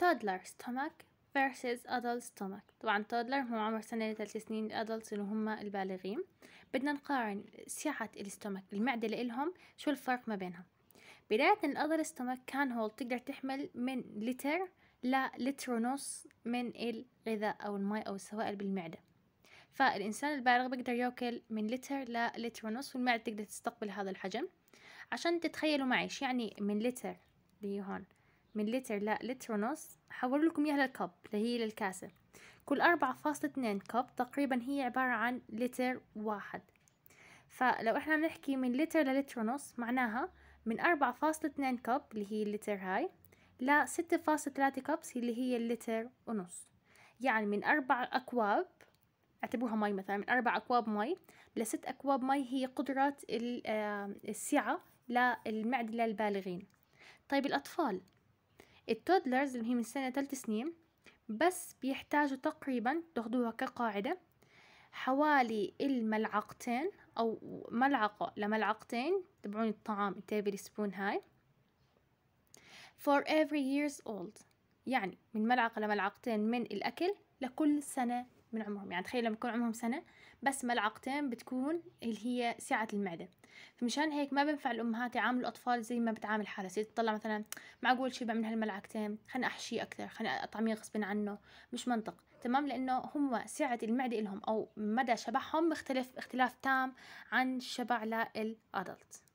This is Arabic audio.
toddler stomach versus adult stomach طبعا toddler هو عمر سنة لثلاث سنين adults اللي هم البالغين بدنا نقارن سعة الستومك المعدة اللي شو الفرق ما بينهم بداية الأدل ستومك كان هو تقدر تحمل من لتر للتر ونص من الغذاء أو الماء أو السوائل بالمعدة فالإنسان البالغ بيقدر ياكل من لتر للتر ونص والمعدة تقدر تستقبل هذا الحجم عشان تتخيلوا معي يعني من لتر لهون من لتر للتر ونص حول لكم اياها للكب اللي هي للكاسة كل أربعة فاصلة كب تقريبا هي عبارة عن لتر واحد فلو احنا بنحكي من لتر للتر ونص معناها من أربعة فاصلة كب اللي هي اللتر هاي لستة فاصلة ثلاثة كبس اللي هي اللتر ونص يعني من أربع أكواب اعتبروها مي مثلا من أربع أكواب مي لست أكواب مي هي قدرة السعة للمعدة للبالغين طيب الأطفال التودلرز اللي هي من سنة تلت سنين بس بيحتاجوا تقريبا تاخدوها كقاعدة حوالي الملعقتين أو ملعقة لملعقتين تبعون الطعام التابل سبون هاي for every years old يعني من ملعقة لملعقتين من الأكل لكل سنة من عمرهم يعني تخيل لما يكون عمرهم سنة بس ملعقتين بتكون اللي هي سعة المعدة فمشان هيك ما بنفع الأمهات يعاملوا الأطفال زي ما بتعامل حالها زي تطلع مثلا معقول شو بعمل هالملعقتين خلينا أحشيه أكثر خلينا أطعميه غصب عنه مش منطق تمام لأنه هم سعة المعدة لهم أو مدى شبعهم مختلف اختلاف تام عن شبع للأدلت